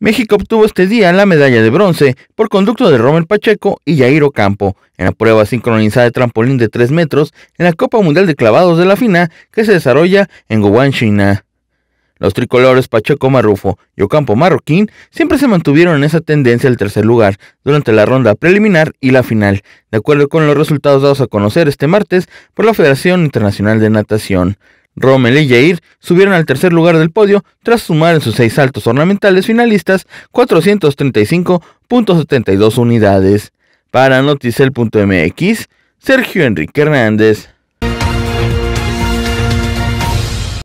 México obtuvo este día la medalla de bronce por conducto de Romel Pacheco y Jairo Campo en la prueba sincronizada de trampolín de 3 metros en la Copa Mundial de Clavados de la FINA que se desarrolla en Wuhan, China. Los tricolores Pacheco Marrufo y Ocampo Marroquín siempre se mantuvieron en esa tendencia al tercer lugar durante la ronda preliminar y la final, de acuerdo con los resultados dados a conocer este martes por la Federación Internacional de Natación. Rommel y Jair subieron al tercer lugar del podio tras sumar en sus seis saltos ornamentales finalistas 435.72 unidades. Para Noticel.mx, Sergio Enrique Hernández.